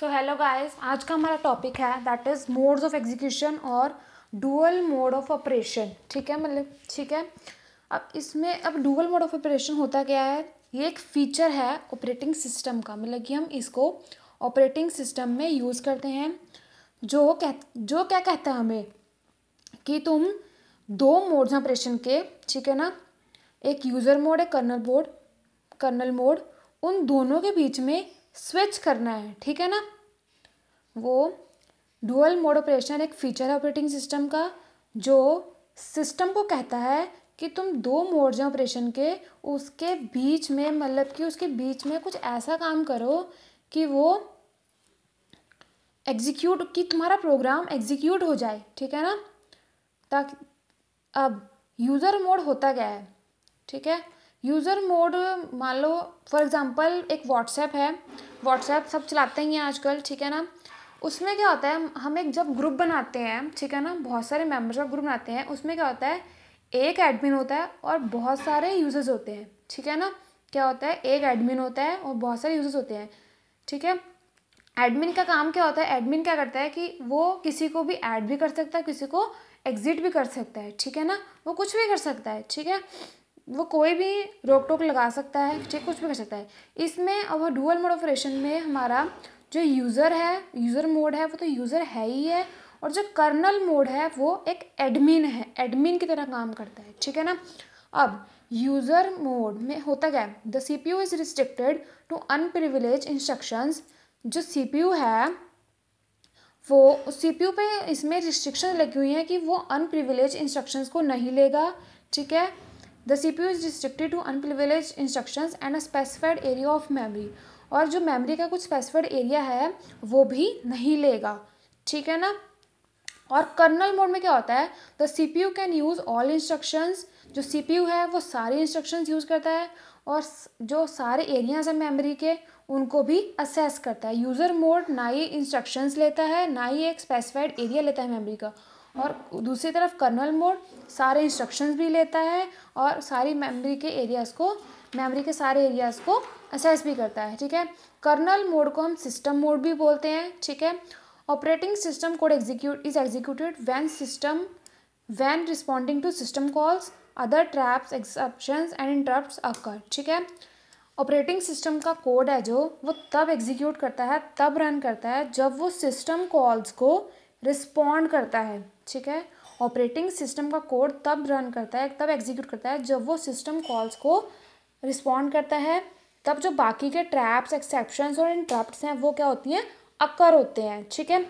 so hello guys आज का हमारा टॉपिक है that is modes of execution और डुअल मोड ऑफ ऑपरेशन ठीक है मतलब ठीक है अब इसमें अब डुअल मोड ऑफ ऑपरेशन होता क्या है ये एक फीचर है ऑपरेटिंग सिस्टम का मतलब कि हम इसको ऑपरेटिंग सिस्टम में यूज़ करते हैं जो कह जो क्या कहता है हमें कि तुम दो मोड्स हैं ऑपरेशन के ठीक है ना एक यूज़र मोड है कर्नल मोड कर्नल मोड उन दोनों के बीच में स्विच करना है ठीक है ना वो डुअल मोड ऑपरेशन एक फीचर है ऑपरेटिंग सिस्टम का जो सिस्टम को कहता है कि तुम दो मोड हैं ऑपरेशन के उसके बीच में मतलब कि उसके बीच में कुछ ऐसा काम करो कि वो एग्जीक्यूट कि तुम्हारा प्रोग्राम एग्जीक्यूट हो जाए ठीक है ना ताकि अब यूज़र मोड होता क्या है ठीक है यूज़र मोड मान लो फॉर एग्ज़ाम्पल एक व्हाट्सएप है व्हाट्सएप सब चलाते ही हैं आजकल ठीक है ना उसमें क्या होता है हम एक जब ग्रुप बनाते हैं ठीक है ना बहुत सारे मेम्बर्स का ग्रुप बनाते हैं उसमें क्या होता है एक एडमिन होता है और बहुत सारे यूज़र्स होते हैं ठीक है ना क्या होता है एक एडमिन होता है और बहुत सारे यूज़र्स होते हैं ठीक है एडमिन का काम क्या होता है एडमिन क्या करता है कि वो किसी को भी ऐड भी कर सकता है किसी को एग्जिट भी कर सकता है ठीक है ना वो कुछ भी कर सकता है ठीक है वो कोई भी रोक टोक लगा सकता है ठीक कुछ भी कर सकता है इसमें अब डुअल मोड ऑपरेशन में हमारा जो यूज़र है यूज़र मोड है वो तो यूज़र है ही है और जो कर्नल मोड है वो एक एडमिन है एडमिन की तरह काम करता है ठीक है ना अब यूज़र मोड में होता क्या है the C P U is restricted to unprivileged instructions जो सी पी यू है वो सी पी यू पर इसमें रिस्ट्रिक्शन लगी हुई हैं कि वो अनप्रिविलेज इंस्ट्रक्शंस को नहीं लेगा ठीक है the C P U is restricted to unprivileged instructions and a specified area of memory और जो मेमरी का कुछ स्पेसिफाइड एरिया है वो भी नहीं लेगा ठीक है ना और कर्नल मोड में क्या होता है the C P U can use all instructions जो सी पी यू है वो सारे इंस्ट्रक्शंस यूज़ करता है और जो सारे एरियाज हैं मेमोरी के उनको भी असेस करता है यूज़र मोड ना ही इंस्ट्रक्शंस लेता है ना ही एक स्पेसिफाइड एरिया लेता है मेमोरी का और दूसरी तरफ कर्नल मोड सारे इंस्ट्रक्शंस भी लेता है और सारी मेमोरी के एरियाज़ को मेमोरी के सारे एरियाज़ को असेस भी करता है ठीक है कर्नल मोड को हम सिस्टम मोड भी बोलते हैं ठीक है operating system code execute is executed when system when responding to system calls other traps exception and interrupt occur ठीक है ऑपरेटिंग सिस्टम का कोड है जो वो तब एग्जीक्यूट करता है तब रन करता है जब वो सिस्टम कॉल्स को रिस्पॉन्ड करता है ठीक है ऑपरेटिंग सिस्टम का कोड तब रन करता है तब एग्जीक्यूट करता है जब वो सिस्टम कॉल्स को रिस्पॉन्ड करता है तब जो बाकी के ट्रैप्स एक्सेप्शन और इंटरप्ट्स हैं वो क्या होती हैं अक्कर होते हैं ठीक है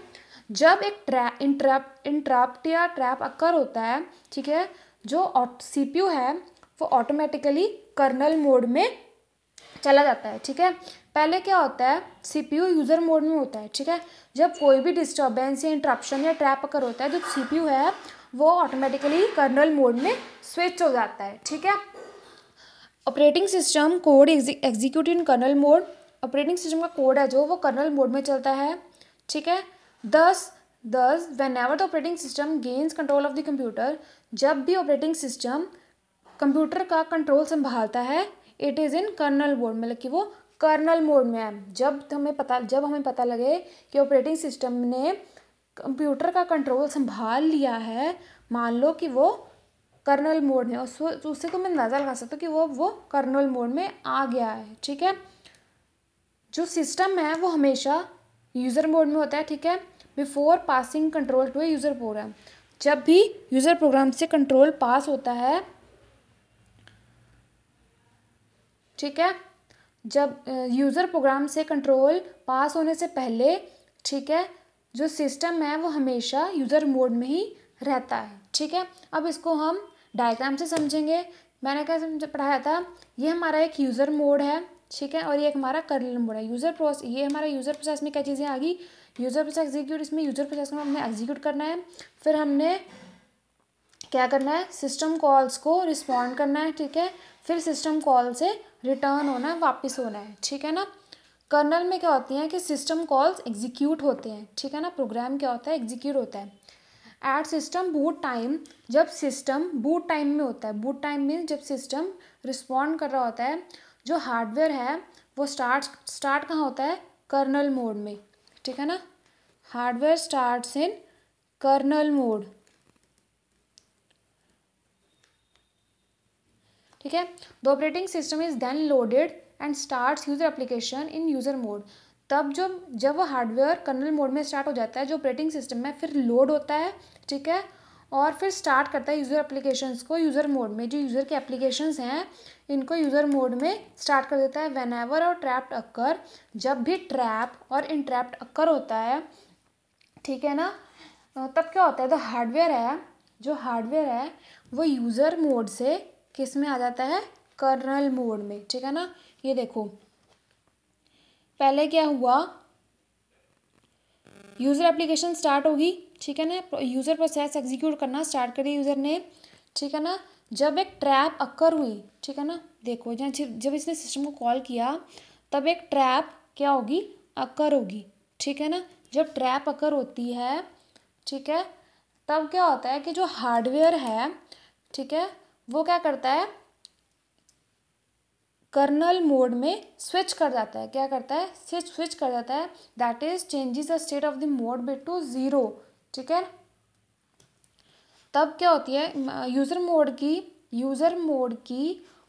जब एक ट्रैप इंटरप्ट इंटरप्ट या ट्रैप अक्कर होता है ठीक है जो सी है वो ऑटोमेटिकली कर्नल मोड में चला जाता है ठीक है पहले क्या होता है सीपीयू यूज़र मोड में होता है ठीक है जब कोई भी डिस्टर्बेंस या इंटरप्शन या ट्रैप अगर होता है तो सीपीयू है वो ऑटोमेटिकली कर्नल मोड में स्विच हो जाता है ठीक है operating system code execute in kernel mode operating system का कोड है जो वो कर्नल मोड में चलता है ठीक है thus thus whenever the operating system gains control of the computer जब भी ऑपरेटिंग सिस्टम कंप्यूटर का कंट्रोल संभालता है it is in kernel mode मतलब कि वो कर्नल मोड में है जब हमें पता जब हमें पता लगे कि ऑपरेटिंग सिस्टम ने कंप्यूटर का कंट्रोल संभाल लिया है मान लो कि वो कर्नल मोड में और तो उससे मैं अंदाज़ा लगा सकता हूँ कि वो वो कर्नल मोड में आ गया है ठीक है जो सिस्टम है वो हमेशा यूज़र मोड में होता है ठीक है before passing control to a user program जब भी यूज़र प्रोग्राम से कंट्रोल पास होता है ठीक है जब यूज़र प्रोग्राम से कंट्रोल पास होने से पहले ठीक है जो सिस्टम है वो हमेशा यूज़र मोड में ही रहता है ठीक है अब इसको हम डायग्राम से समझेंगे मैंने क्या समझ पढ़ाया था ये हमारा एक यूज़र मोड है ठीक है और ये हमारा कर्नल मोड है यूज़र प्रोसेस ये हमारा यूज़र प्रोसेस में क्या चीज़ें आ गई यूज़र प्रोसेस एग्जीक्यूट इसमें यूज़र प्रोसेस को हमने एग्जीक्यूट करना है फिर हमने क्या करना है सिस्टम कॉल्स को रिस्पॉन्ड करना है ठीक है फिर सिस्टम कॉल से रिटर्न होना है वापस होना है ठीक है ना कर्नल में क्या होती हैं कि सिस्टम कॉल्स एग्जीक्यूट होते हैं ठीक है ना प्रोग्राम क्या होता है एग्जीक्यूट होता है एट सिस्टम बूट टाइम जब सिस्टम बूट टाइम में होता है बूट टाइम मीन जब सिस्टम रिस्पॉन्ड कर रहा होता है जो हार्डवेयर है वो स्टार्ट स्टार्ट कहाँ होता है कर्नल मोड में ठीक है ना hardware starts in kernel mode ठीक है the operating system is then loaded and start user application in user mode तब जो जब वो हार्डवेयर कर्नल मोड में स्टार्ट हो जाता है जो ऑपरेटिंग सिस्टम में फिर लोड होता है ठीक है और फिर स्टार्ट करता है यूज़र एप्लीकेशंस को यूज़र मोड में जो यूज़र के एप्लीकेशंस हैं इनको यूज़र मोड में स्टार्ट कर देता है वेन एवर और ट्रैप्ट अक्कर जब भी ट्रैप और इंट्रैप्ट अक्कर होता है ठीक है ना तब क्या होता है तो हार्डवेयर है जो हार्डवेयर है वो यूज़र मोड से किस में आ जाता है कर्नल मोड में ठीक है ना ये देखो पहले क्या हुआ यूज़र एप्लीकेशन स्टार्ट होगी ठीक है ना यूज़र प्रोसेस एग्जीक्यूट करना स्टार्ट करी यूज़र ने ठीक है ना जब एक ट्रैप अक्कर हुई ठीक है ना देखो जहाँ जब इसने सिस्टम को कॉल किया तब एक ट्रैप क्या होगी अक्कर होगी ठीक है ना जब ट्रैप अक्कर होती है ठीक है तब क्या होता है कि जो हार्डवेयर है ठीक है वो क्या करता है कर्नल मोड में स्विच कर जाता है क्या करता है स्विच स्विच कर जाता है that is changes the state of the mode bit to zero ठीक है तब क्या होती है यूज़र मोड की यूज़र मोड की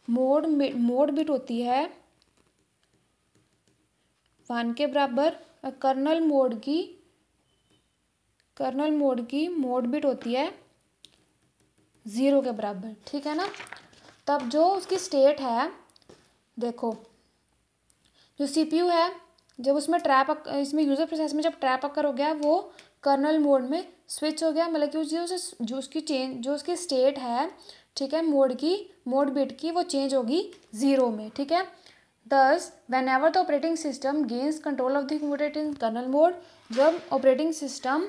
मोड मोड बिट होती है वन के बराबर कर्नल मोड की कर्नल मोड की मोड बिट होती है ज़ीरो के बराबर ठीक है ना तब जो उसकी स्टेट है देखो जो सीपीयू है जब उसमें ट्रैप इसमें यूज़र प्रोसेस में जब ट्रैप अक्कर हो गया वो कर्नल मोड में स्विच हो गया मतलब कि उस जो उसे जो उसकी चेंज जो उसकी स्टेट है ठीक है मोड की मोड बिट की वो चेंज होगी ज़ीरो में ठीक है thus whenever the operating system gains control of the computer in kernel mode जब ऑपरेटिंग सिस्टम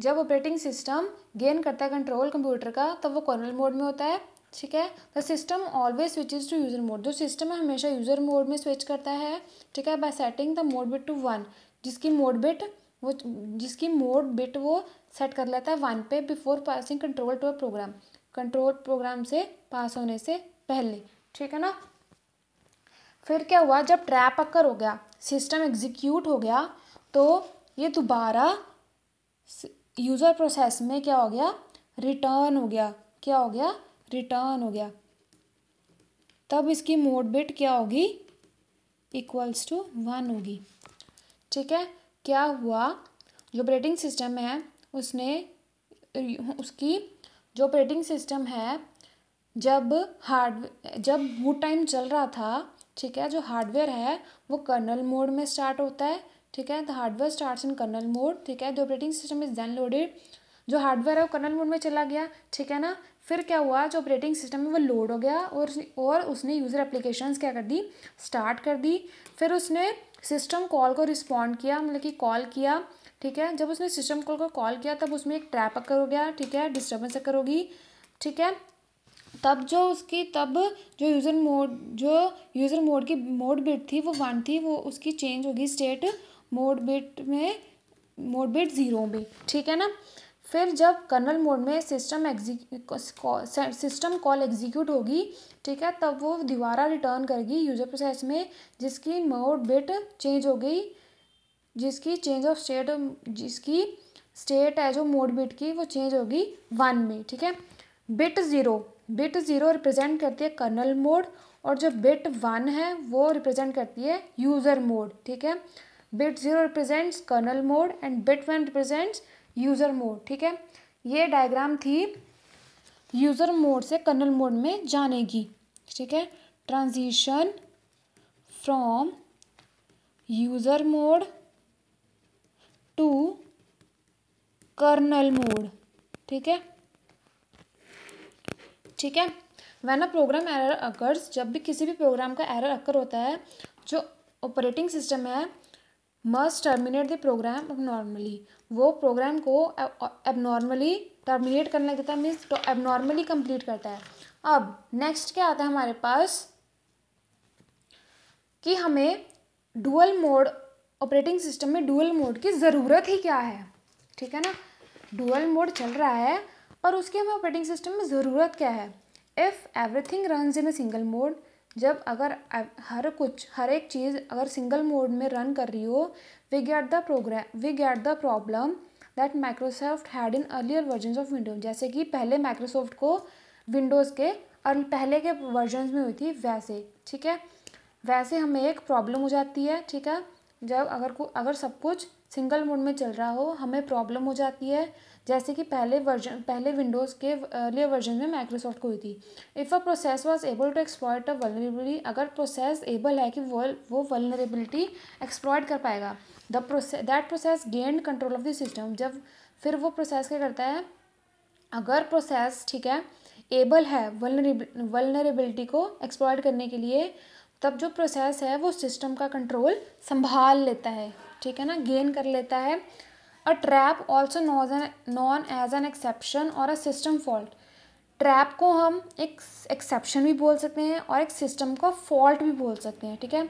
जब ऑपरेटिंग सिस्टम गेन करता है कंट्रोल कंप्यूटर का तब वो कर्नल मोड में होता है ठीक है the system always switches to user mode जो सिस्टम है हमेशा यूज़र मोड में स्विच करता है ठीक है by setting the mode bit to one जिसकी मोड बिट वो जिसकी मोड बिट वो सेट कर लेता है वन पे before passing control to a program control program से पास होने से पहले ठीक है ना फिर क्या हुआ जब ट्रैप अक्कर हो गया सिस्टम एग्जीक्यूट हो गया तो ये दोबारा यूज़र प्रोसेस में क्या हो गया रिटर्न हो गया क्या हो गया रिटर्न हो गया तब इसकी मोड बिट क्या होगी इक्वल्स टू वन होगी ठीक है क्या हुआ जो ऑपरेटिंग सिस्टम है उसने उसकी जो ऑपरेटिंग सिस्टम है जब हार्ड जब बूट टाइम चल रहा था ठीक है जो हार्डवेयर है वो कर्नल मोड में स्टार्ट होता है ठीक है the hardware starts in kernel mode ठीक है the operating system is then loaded जो हार्डवेयर है वो कर्नल मोड में चला गया ठीक है ना फिर क्या हुआ जो ऑपरेटिंग सिस्टम है वो लोड हो गया और और उसने यूज़र एप्लीकेशंस क्या कर दी स्टार्ट कर दी फिर उसने सिस्टम कॉल को रिस्पॉन्ड किया मतलब कि कॉल किया ठीक है जब उसने सिस्टम कॉल को कॉल किया तब उसमें एक ट्रैप अक्कर हो गया ठीक है डिस्टर्बेंस अक्कर होगी ठीक है तब जो उसकी तब जो यूज़र मोड जो यूज़र मोड की मोड बिट थी वो वन थी वो उसकी चेंज होगी स्टेट मोड बिट में मोड बिट ज़ीरो में ठीक है ना फिर जब कर्नल मोड में सिस्टम एग्जी सिस्टम कॉल एग्जीक्यूट होगी ठीक है तब वो दोबारा रिटर्न करेगी यूजर प्रोसेस में जिसकी मोड बिट चेंज हो गई जिसकी चेंज ऑफ स्टेट जिसकी स्टेट है जो मोड बिट की वो चेंज होगी वन में ठीक है bit zero bit zero represent करती है कर्नल मोड और जो बिट वन है वो रिप्रेजेंट करती है यूज़र मोड ठीक है bit zero represents kernel mode and bit one represents user mode ठीक है ये डायग्राम थी यूज़र मोड से कर्नल मोड में जाने की ठीक है transition from user mode to kernel mode ठीक है ठीक है when a program error occurs जब भी किसी भी प्रोग्राम का एरर अकर होता है जो ऑपरेटिंग सिस्टम है मस्ट टर्मिनेट द प्रोग्राम अब नॉर्मली वो प्रोग्राम को एबनॉर्मली टर्मिनेट करने लग जाता है मीन्स तो एबनॉर्मली कंप्लीट करता है अब नेक्स्ट क्या आता है हमारे पास कि हमें डुअल मोड ऑपरेटिंग सिस्टम में डुअल मोड की ज़रूरत ही क्या है ठीक है ना डुअल मोड चल रहा है और उसकी हमें ऑपरेटिंग सिस्टम में ज़रूरत क्या है if everything runs in a single mode जब अगर हर कुछ हर एक चीज़ अगर सिंगल मोड में रन कर रही हो we get the program we get the problem that Microsoft had in earlier version of Windows जैसे कि पहले माइक्रोसॉफ्ट को विंडोज़ के और पहले के वर्जन में हुई थी वैसे ठीक है वैसे हमें एक प्रॉब्लम हो जाती है ठीक है जब अगर को अगर सब कुछ सिंगल मोड में चल रहा हो हमें प्रॉब्लम हो जाती है जैसे कि पहले वर्जन पहले विंडोज़ के अर्लियर वर्जन में माइक्रोसॉफ्ट को हुई थी if a process was able to exploit a vulnerability अगर प्रोसेस एबल है कि वो वो वलनरेबिलिटी एक्सप्लॉयट कर पाएगा the process that process gained control of the system जब फिर वो प्रोसेस क्या करता है अगर प्रोसेस ठीक है एबल है वलनरेबिलिटी को एक्सप्लॉयट करने के लिए तब जो प्रोसेस है वो सिस्टम का कंट्रोल संभाल लेता है ठीक है ना गेन कर लेता है also knows an known as an exception और अ सिस्टम फॉल्ट ट्रैप को हम एक एक्सेप्शन भी बोल सकते हैं और एक सिस्टम का फॉल्ट भी बोल सकते हैं ठीक है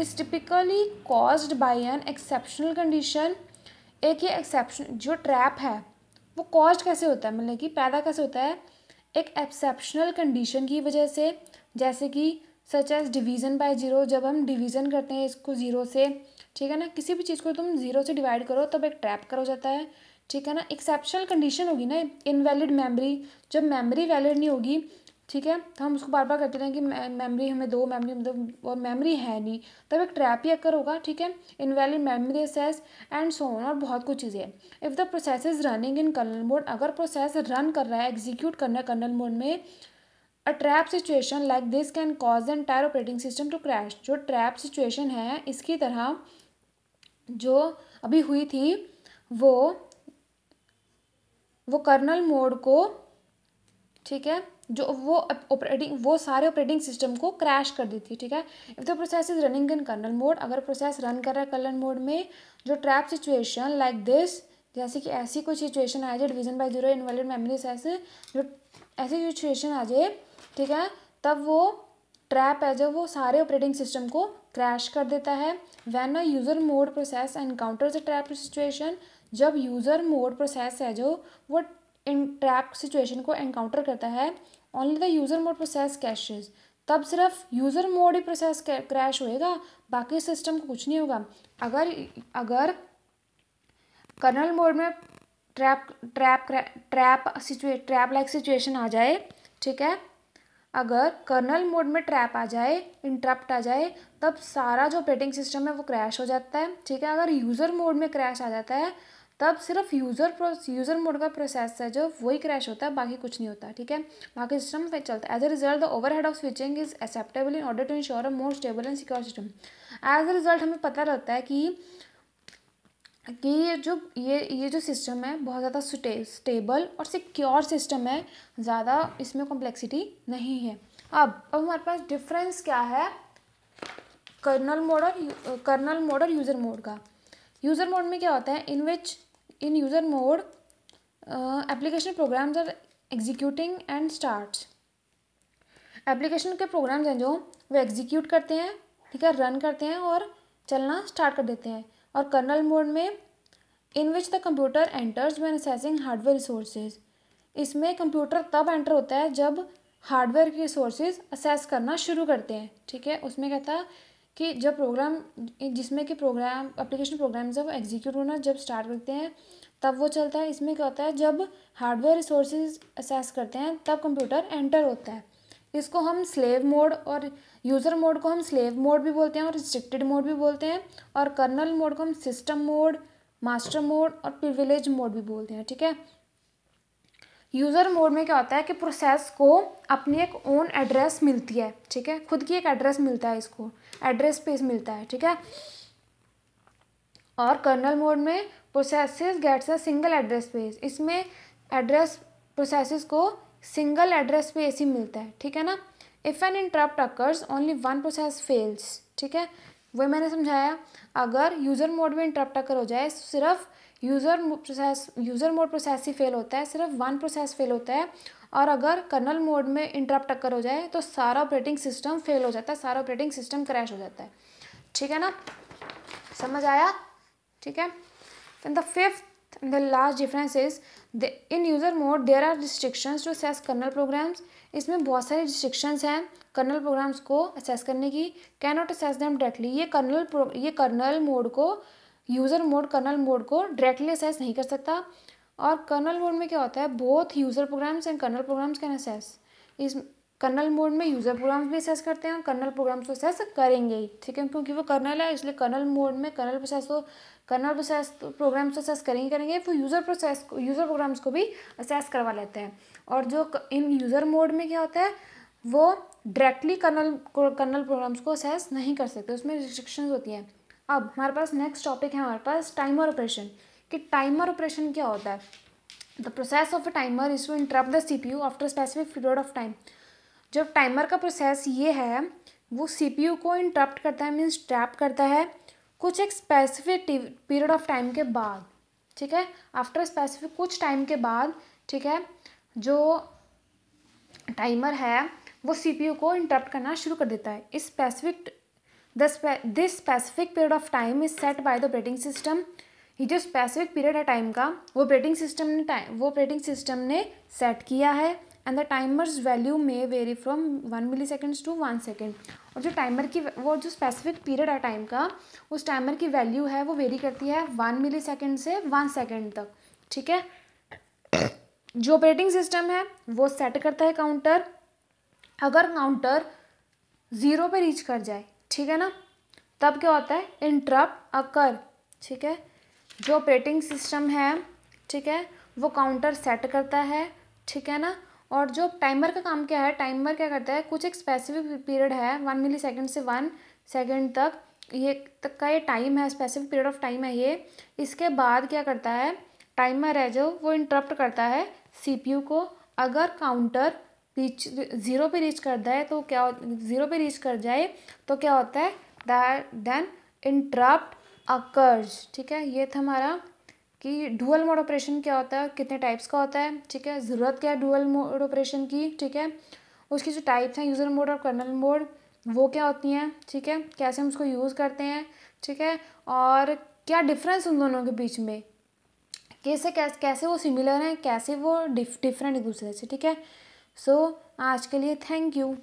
is typically caused by an exceptional condition एक ये एक्सेप्शन जो ट्रैप है वो कॉज कैसे होता है मतलब कि पैदा कैसे होता है एक एक्सेप्शनल कंडीशन की वजह से जैसे कि such as division by zero जब हम डिवीज़न करते हैं इसको ज़ीरो से ठीक है ना किसी भी चीज़ को तुम जीरो से डिवाइड करो तब एक ट्रैप कर हो जाता है ठीक है ना एक्सेप्शनल कंडीशन होगी ना इनवैलिड मेमोरी जब मेमोरी वैलिड नहीं होगी ठीक है तो हम उसको बार बार करते रहें कि मेमोरी हमें दो मेमोरी मतलब और मेमोरी है नहीं तब एक ट्रैप ही अक्कर होगा ठीक है invalid memory access and so on और बहुत कुछ चीज़ें हैं if the process is running in kernel mode अगर प्रोसेस रन कर रहा है एग्जीक्यूट करना है कर्नल मोड में a trap situation like this can cause the entire operating system to crash जो ट्रैप सिचुएशन है इसकी तरह जो अभी हुई थी वो वो कर्नल मोड को ठीक है जो वो ऑपरेटिंग वो सारे ऑपरेटिंग सिस्टम को क्रैश कर देती है ठीक है if the process is running in kernel mode अगर प्रोसेस रन कर रहा है कर्नल मोड में जो ट्रैप सिचुएशन लाइक दिस जैसे कि ऐसी कोई सिचुएशन आ जाए division by zero involve memory ऐसे जो ऐसी सिचुएशन आ जाए ठीक है तब वो ट्रैप है जो वो सारे ऑपरेटिंग सिस्टम को क्रैश कर देता है when a user mode process encounters a trap situation जब यूज़र मोड प्रोसेस है जो वो इन ट्रैप सिचुएशन को एनकाउंटर करता है only the user mode process crashes तब सिर्फ यूज़र मोड ही प्रोसेस क्रैश होएगा बाकी सिस्टम को कुछ नहीं होगा अगर अगर कर्नल मोड में ट्रैप ट्रैप ट्रैप सिचुए ट्रैप लाइक सिचुएशन आ जाए ठीक है अगर कर्नल मोड में ट्रैप आ जाए इंटरप्ट आ जाए तब सारा जो ऑपरेटिंग सिस्टम है वो क्रैश हो जाता है ठीक है अगर यूज़र मोड में क्रैश आ जाता है तब सिर्फ यूज़र यूज़र मोड का प्रोसेस है जो वही क्रैश होता है बाकी कुछ नहीं होता ठीक है बाकी सिस्टम फिर चलता है as a result the overhead of switching is acceptable in order to ensure a more stable and secure system as a result हमें पता रहता है कि कि ये जो ये ये जो सिस्टम है बहुत ज़्यादा स्टेबल और सिक्योर सिस्टम है ज़्यादा इसमें कॉम्प्लेक्सिटी नहीं है अब अब हमारे पास डिफरेंस क्या है कर्नल मोड और कर्नल मोड और यूज़र मोड का यूज़र मोड में क्या होता है in which in user mode application programs are executing and start application के प्रोग्राम्स हैं जो वो एग्जीक्यूट करते हैं ठीक है रन करते हैं और चलना स्टार्ट कर देते हैं और कर्नल मोड में in which the computer enters when accessing hardware resources इसमें कंप्यूटर तब एंटर होता है जब हार्डवेयर की रिसोर्सेज असेस करना शुरू करते हैं ठीक है उसमें कहता कि जब प्रोग्राम जिसमें कि प्रोग्राम एप्लीकेशन प्रोग्राम जब एग्जीक्यूट होना जब स्टार्ट करते हैं तब वो चलता है इसमें क्या होता है जब हार्डवेयर रिसोर्सेज असेस करते हैं तब कंप्यूटर एंटर होता है इसको हम स्लेव मोड और यूज़र मोड को हम स्लेव मोड भी बोलते हैं और रिस्ट्रिक्टेड मोड भी बोलते हैं और कर्नल मोड को हम सिस्टम मोड मास्टर मोड और प्रिविलेज मोड भी बोलते हैं ठीक है यूज़र मोड में क्या होता है कि प्रोसेस को अपनी एक ओन एड्रेस मिलती है ठीक है खुद की एक एड्रेस मिलता है इसको एड्रेस स्पेस मिलता है ठीक है और कर्नल मोड में process gets a single address space इसमें एड्रेस प्रोसेस को सिंगल एड्रेस पे एसी मिलता है ठीक है ना if an interrupt occurs only one process fails ठीक है वही मैंने समझाया अगर यूज़र मोड में इंटरप्ट अकर हो जाए सिर्फ user process user mode process ही फेल होता है सिर्फ वन प्रोसेस फेल होता है और अगर कर्नल मोड में इंटरप्ट अकर हो जाए तो सारा ऑपरेटिंग सिस्टम फेल हो जाता है सारा ऑपरेटिंग सिस्टम क्रैश हो जाता है ठीक है ना समझ आया ठीक है the fifth and the last difference is the, in user mode there are restrictions to access kernel programs इसमें बहुत सारी restrictions हैं कर्नल programs को access करने की cannot access them directly ये कर्नल ये कर्नल मोड को यूज़र मोड कर्नल मोड को डायरेक्टली एक्सेस नहीं कर सकता और कर्नल मोड में क्या होता है both user programs and kernel programs can access इस कर्नल मोड में यूज़र प्रोग्राम्स भी सेस करते हैं और कर्नल प्रोग्राम्स को सेस करेंगे ही ठीक है क्योंकि वो कर्नल है इसलिए कर्नल मोड में कर्नल प्रोसेस को कर्नल प्रोसेस प्रोग्राम्स को सेस करेंगे करेंगे फिर यूज़र प्रोसेस को यूज़र प्रोग्राम्स को भी असेस करवा लेते हैं और जो इन यूज़र मोड में क्या होता है वो डायरेक्टली कर्नल कर्नल प्रोग्राम्स को असेस नहीं कर सकते उसमें रिस्ट्रिक्शंस होती हैं अब हमारे पास नेक्स्ट टॉपिक है हमारे पास टाइमर ऑपरेशन कि टाइमर ऑपरेशन क्या होता है the process of a timer is to interrupt the C P U after specific period of time जब टाइमर का प्रोसेस ये है वो सीपीयू को इंटरप्ट करता है मीन्स ट्रैप करता है कुछ एक स्पेसिफिक पीरियड ऑफ टाइम के बाद ठीक है आफ्टर स्पेसिफिक कुछ टाइम के बाद ठीक है जो टाइमर है वो सीपीयू को इंटरप्ट करना शुरू कर देता है इस specific this specific period of time is set by the operating system ये जो स्पेसिफिक पीरियड है टाइम का वो ऑपरेटिंग सिस्टम ने टाइम वो ऑपरेटिंग सिस्टम ने सेट किया है and the timer's value may vary from one milliseconds to one second और जो टाइमर की वो जो स्पेसिफिक पीरियड है टाइम का उस टाइमर की वैल्यू है वो वेरी करती है वन मिली सेकेंड से वन सेकेंड तक ठीक है जो ऑपरेटिंग सिस्टम है वो सेट करता है काउंटर अगर काउंटर ज़ीरो पे रीच कर जाए ठीक है ना तब क्या होता है इंटरप्ट अकर ठीक है जो ऑपरेटिंग सिस्टम है ठीक है वो काउंटर सेट करता है ठीक है ना और जो टाइमर का काम क्या है टाइमर क्या करता है कुछ एक स्पेसिफिक पीरियड है वन मिली सेकेंड से वन सेकेंड तक ये तक का ये टाइम है स्पेसिफिक पीरियड ऑफ टाइम है ये इसके बाद क्या करता है टाइमर है जो वो इंटरप्ट करता है सीपीयू को अगर काउंटर रीच ज़ीरो पे रीच कर जाए तो क्या ज़ीरो पे रीच कर जाए तो क्या होता है दैट देन इंटरप्ट अकर्ज ठीक है ये था हमारा कि डुअल मोड ऑपरेशन क्या होता है कितने टाइप्स का होता है ठीक है ज़रूरत क्या है डुअल मोड ऑपरेशन की ठीक है उसकी जो टाइप्स हैं यूज़र मोड और कर्नल मोड वो क्या होती हैं ठीक है कैसे हम उसको यूज़ करते हैं ठीक है और क्या डिफरेंस उन दोनों के बीच में कैसे कैसे कैसे वो सिमिलर हैं कैसे वो डिफ डिफरेंट एक दूसरे से ठीक है सो so, आज के लिए थैंक यू